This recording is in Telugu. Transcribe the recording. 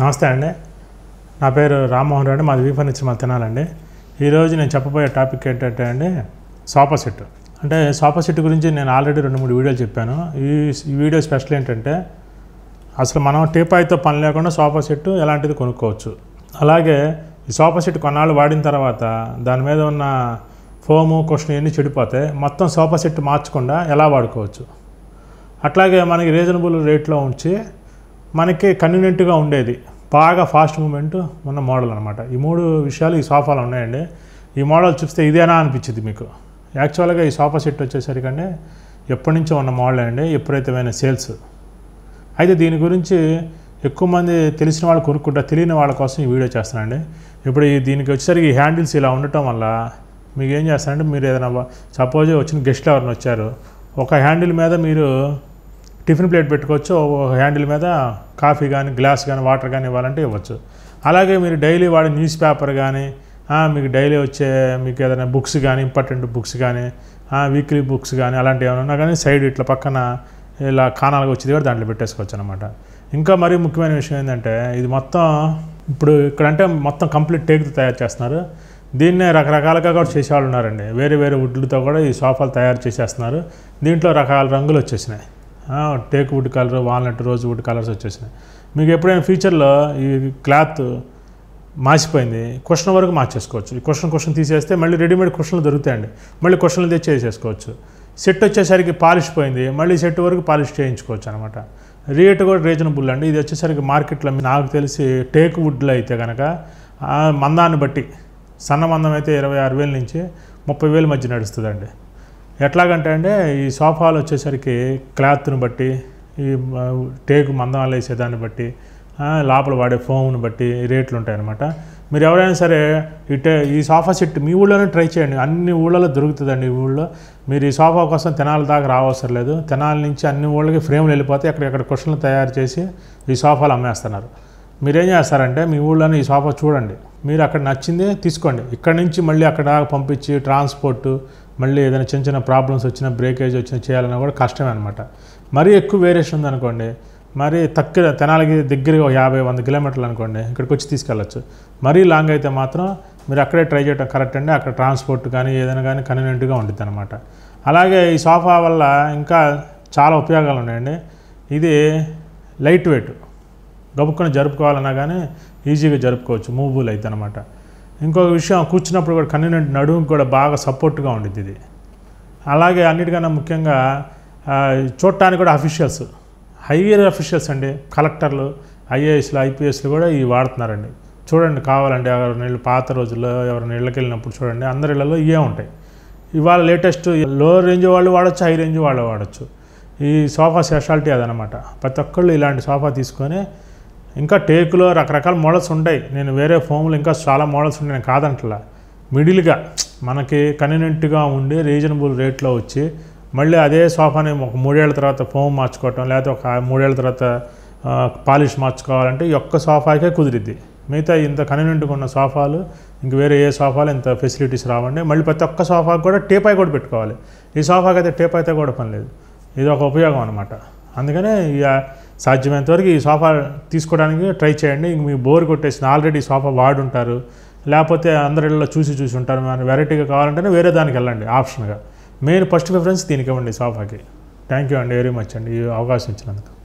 నమస్తే అండి నా పేరు రామ్మోహన్ రెడ్డి మాది వీఫర్ నుంచి మా తినాలండి ఈరోజు నేను చెప్పబోయే టాపిక్ ఏంటంటే అండి సోఫా సెట్ అంటే సోఫా సెట్ గురించి నేను ఆల్రెడీ రెండు మూడు వీడియోలు చెప్పాను ఈ ఈ వీడియో స్పెషల్ ఏంటంటే అసలు మనం టీపాయితో పని లేకుండా సోఫా సెట్ ఎలాంటిది కొనుక్కోవచ్చు అలాగే ఈ సోఫా సెట్ కొన్నాళ్ళు వాడిన తర్వాత దాని మీద ఉన్న ఫోము క్వశ్చన్ ఇవన్నీ చెడిపోతే మొత్తం సోఫా సెట్ మార్చకుండా ఎలా వాడుకోవచ్చు అట్లాగే మనకి రీజనబుల్ రేట్లో ఉంచి మనకి కన్వీనియంట్గా ఉండేది బాగా ఫాస్ట్ మూమెంట్ ఉన్న మోడల్ అనమాట ఈ మూడు విషయాలు ఈ సోఫాలో ఉన్నాయండి ఈ మోడల్ చూస్తే ఇదేనా అనిపించింది మీకు యాక్చువల్గా ఈ సోఫా సెట్ వచ్చేసరికంటే ఎప్పటి నుంచో ఉన్న మోడల్ అండి ఎప్పుడైతే అయినా సేల్స్ అయితే దీని గురించి ఎక్కువ మంది తెలిసిన వాళ్ళు కొనుక్కుంటా తెలియని వాళ్ళ కోసం ఈ వీడియో చేస్తానండి ఇప్పుడు ఈ దీనికి వచ్చేసరికి ఈ హ్యాండిల్స్ ఇలా ఉండటం వల్ల మీకు ఏం చేస్తారంటే మీరు ఏదైనా సపోజ్ వచ్చిన గెస్ట్లు ఎవరిని వచ్చారు ఒక హ్యాండిల్ మీద మీరు టిఫిన్ ప్లేట్ పెట్టుకోవచ్చు హ్యాండిల్ మీద కాఫీ కానీ గ్లాస్ కానీ వాటర్ కానీ ఇవ్వాలంటే ఇవ్వచ్చు అలాగే మీరు డైలీ వాడే న్యూస్ పేపర్ కానీ మీకు డైలీ వచ్చే మీకు ఏదైనా బుక్స్ కానీ ఇంపార్టెంట్ బుక్స్ కానీ వీక్లీ బుక్స్ కానీ అలాంటివి ఏమైనా ఉన్నా కానీ సైడ్ ఇట్లా పక్కన ఇలా కాణాలకు వచ్చేది కూడా దాంట్లో పెట్టేసుకోవచ్చు అనమాట ఇంకా మరీ ముఖ్యమైన విషయం ఏంటంటే ఇది మొత్తం ఇప్పుడు ఇక్కడంటే మొత్తం కంప్లీట్ టేక్తో తయారు చేస్తున్నారు దీన్నే రకరకాలుగా కూడా చేసేవాళ్ళు ఉన్నారండి వేరే వేరే వుడ్లతో కూడా ఈ సోఫాలు తయారు చేసేస్తున్నారు దీంట్లో రకాల రంగులు వచ్చేసినాయి teak wood colour walnut rosewood colours వచ్చేసినాయి మీకు ఎప్పుడైనా ఫ్యూచర్లో ఈ క్లాత్ మాసిపోయింది క్వశ్చన్ వరకు మార్చేసుకోవచ్చు ఈ క్వశ్చన్ క్వశ్చన్ తీసేస్తే మళ్ళీ రెడీమేడ్ క్వశ్చన్లు దొరుకుతాయండి మళ్ళీ క్వశ్చన్లు తెచ్చి చేసేసుకోవచ్చు సెట్ వచ్చేసరికి పాలిష్ పోయింది మళ్ళీ సెట్ వరకు పాలిష్ చేయించుకోవచ్చు అనమాట రేటు కూడా రీజనబుల్ అండి ఇది వచ్చేసరికి మార్కెట్లో నాకు తెలిసి టేక్ వుడ్లో అయితే కనుక మందాన్ని బట్టి సన్న మందం అయితే ఇరవై ఆరు వేల నుంచి ముప్పై వేల మధ్య నడుస్తుందండి ఎట్లాగంటే అంటే ఈ సోఫాలు వచ్చేసరికి క్లాత్ను బట్టి ఈ టేకు మందం వేసేదాన్ని బట్టి లోపల వాడే ఫోమ్ని బట్టి రేట్లు ఉంటాయన్నమాట మీరు ఎవరైనా సరే ఇటే ఈ సోఫా సెట్ మీ ఊళ్ళోనే ట్రై చేయండి అన్ని ఊళ్ళలో దొరుకుతుందండి ఈ ఊళ్ళో మీరు ఈ సోఫా కోసం తెనాల దాకా రావసరం లేదు తెనాల నుంచి అన్ని ఊళ్ళకి ఫ్రేమ్లు వెళ్ళిపోతే అక్కడెక్కడ కుషన్లు తయారు చేసి ఈ సోఫాలు అమ్మేస్తున్నారు మీరేం చేస్తారంటే మీ ఊళ్ళోనే ఈ సోఫా చూడండి మీరు అక్కడ నచ్చింది తీసుకోండి ఇక్కడ నుంచి మళ్ళీ అక్కడ పంపించి ట్రాన్స్పోర్ట్ మళ్ళీ ఏదైనా చిన్న చిన్న ప్రాబ్లమ్స్ వచ్చినా బ్రేకేజ్ వచ్చినా చేయాలన్నా కూడా కష్టమే అనమాట మరీ ఎక్కువ వేరియేషన్ ఉందనుకోండి మరి తక్కువ తెనాలికి దగ్గరగా యాభై వంద కిలోమీటర్లు అనుకోండి ఇక్కడికి వచ్చి తీసుకెళ్ళచ్చు మరీ లాంగ్ అయితే మాత్రం మీరు అక్కడే ట్రై చేయడం కరెక్ట్ అండి అక్కడ ట్రాన్స్పోర్ట్ కానీ ఏదైనా కానీ కన్వీనియంట్గా ఉంటుంది అనమాట అలాగే ఈ సోఫా వల్ల ఇంకా చాలా ఉపయోగాలు ఉన్నాయండి ఇది లైట్ వెయిట్ గబుక్కుని జరుపుకోవాలన్నా కానీ ఈజీగా జరుపుకోవచ్చు మూవ్బుల్ అయితే అనమాట ఇంకొక విషయం కూర్చున్నప్పుడు కూడా కన్వీనెంట్ నడుము కూడా బాగా సపోర్ట్గా ఉండిద్ది ఇది అలాగే అన్నిటికన్నా ముఖ్యంగా చూడటానికి కూడా అఫీషియల్స్ హైయర్ అఫీషియల్స్ అండి కలెక్టర్లు ఐఏఎస్లు ఐపీఎస్లు కూడా ఇవి వాడుతున్నారండి చూడండి కావాలంటే ఎవరి నీళ్ళు పాత రోజుల్లో ఎవరి నీళ్ళకి వెళ్ళినప్పుడు చూడండి అందరి ఇళ్లలో ఇవే ఉంటాయి ఇవాళ లేటెస్ట్ లో రేంజ్ వాళ్ళు వాడచ్చు హై రేంజ్ వాళ్ళు వాడచ్చు ఈ సోఫా స్పెషాలిటీ అదనమాట ప్రతి ఒక్కళ్ళు ఇలాంటి సోఫా తీసుకొని ఇంకా టేకులో రకరకాల మోడల్స్ ఉంటాయి నేను వేరే ఫోన్లు ఇంకా చాలా మోడల్స్ ఉంటాయి నేను కాదంటలా మిడిల్గా మనకి కన్వీనియంట్గా ఉండి రీజనబుల్ రేట్లో వచ్చి మళ్ళీ అదే సోఫాని ఒక మూడేళ్ల తర్వాత ఫోమ్ మార్చుకోవటం లేకపోతే ఒక మూడేళ్ల తర్వాత పాలిష్ మార్చుకోవాలంటే ఈ ఒక్క సోఫాకే కుదిరిద్ది మిగతా ఇంత కన్వీనియంట్గా ఉన్న సోఫాలు ఇంక వేరే ఏ సోఫాలు ఇంత ఫెసిలిటీస్ రావండి మళ్ళీ ప్రతి ఒక్క సోఫాకి కూడా టేపాయి కూడా పెట్టుకోవాలి ఈ సోఫాకి అయితే టేప్ అయితే కూడా పని లేదు ఇది ఒక ఉపయోగం అనమాట అందుకనే ఇక సాధ్యమైనంత వరకు ఈ సోఫా తీసుకోవడానికి ట్రై చేయండి ఇంక మీ బోర్ కొట్టేసిన ఆల్రెడీ సోఫా వాడుంటారు లేకపోతే అందరిలో చూసి చూసి ఉంటారు మనం వెరైటీగా కావాలంటేనే వేరే దానికి వెళ్ళండి ఆప్షన్గా మెయిన్ ఫస్ట్ ప్రిఫరెన్స్ దీనికి ఇవ్వండి సోఫాకి థ్యాంక్ యూ అండి వెరీ మచ్ అండి ఈ అవకాశం ఇచ్చినందుకు